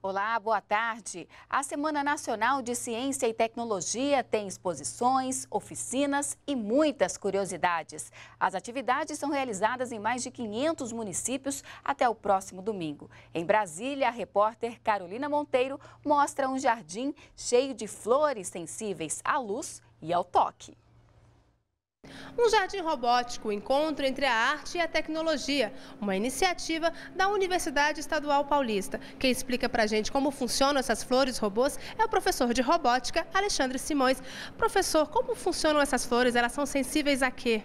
Olá, boa tarde. A Semana Nacional de Ciência e Tecnologia tem exposições, oficinas e muitas curiosidades. As atividades são realizadas em mais de 500 municípios até o próximo domingo. Em Brasília, a repórter Carolina Monteiro mostra um jardim cheio de flores sensíveis à luz e ao toque. Um jardim robótico, encontro entre a arte e a tecnologia, uma iniciativa da Universidade Estadual Paulista. Quem explica para a gente como funcionam essas flores robôs é o professor de robótica, Alexandre Simões. Professor, como funcionam essas flores? Elas são sensíveis a quê?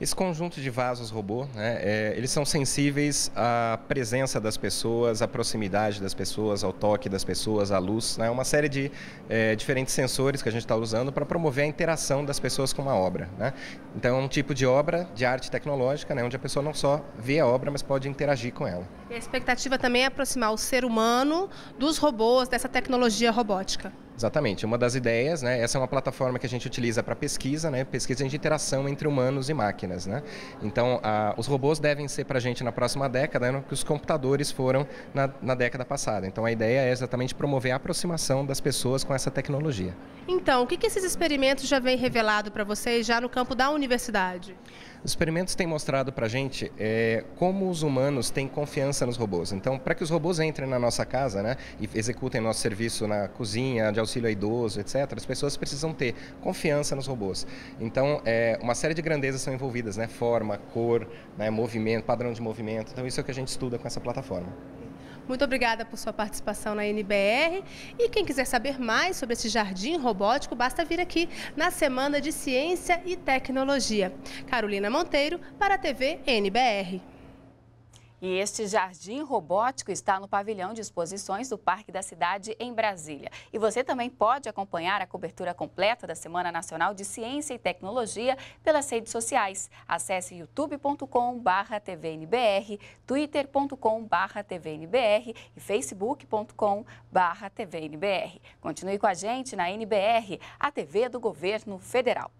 Esse conjunto de vasos robô, né, é, eles são sensíveis à presença das pessoas, à proximidade das pessoas, ao toque das pessoas, à luz. Né, uma série de é, diferentes sensores que a gente está usando para promover a interação das pessoas com uma obra. Né. Então, é um tipo de obra de arte tecnológica, né, onde a pessoa não só vê a obra, mas pode interagir com ela. E a expectativa também é aproximar o ser humano dos robôs, dessa tecnologia robótica. Exatamente. Uma das ideias, né? Essa é uma plataforma que a gente utiliza para pesquisa, né? Pesquisa de interação entre humanos e máquinas, né? Então, a, os robôs devem ser para a gente na próxima década, né, que os computadores foram na, na década passada. Então, a ideia é exatamente promover a aproximação das pessoas com essa tecnologia. Então, o que, que esses experimentos já vêm revelado para vocês já no campo da universidade? Os experimentos têm mostrado para a gente é, como os humanos têm confiança nos robôs. Então, para que os robôs entrem na nossa casa né, e executem nosso serviço na cozinha, de auxílio a idoso, etc., as pessoas precisam ter confiança nos robôs. Então, é, uma série de grandezas são envolvidas, né? forma, cor, né, movimento, padrão de movimento. Então, isso é o que a gente estuda com essa plataforma. Muito obrigada por sua participação na NBR. E quem quiser saber mais sobre esse jardim robótico, basta vir aqui na Semana de Ciência e Tecnologia. Carolina Monteiro, para a TV NBR. E este jardim robótico está no pavilhão de exposições do Parque da Cidade, em Brasília. E você também pode acompanhar a cobertura completa da Semana Nacional de Ciência e Tecnologia pelas redes sociais. Acesse youtube.com.br tvnbr, twitter.com.br tvnbr e facebook.com.br tvnbr. Continue com a gente na NBR, a TV do Governo Federal.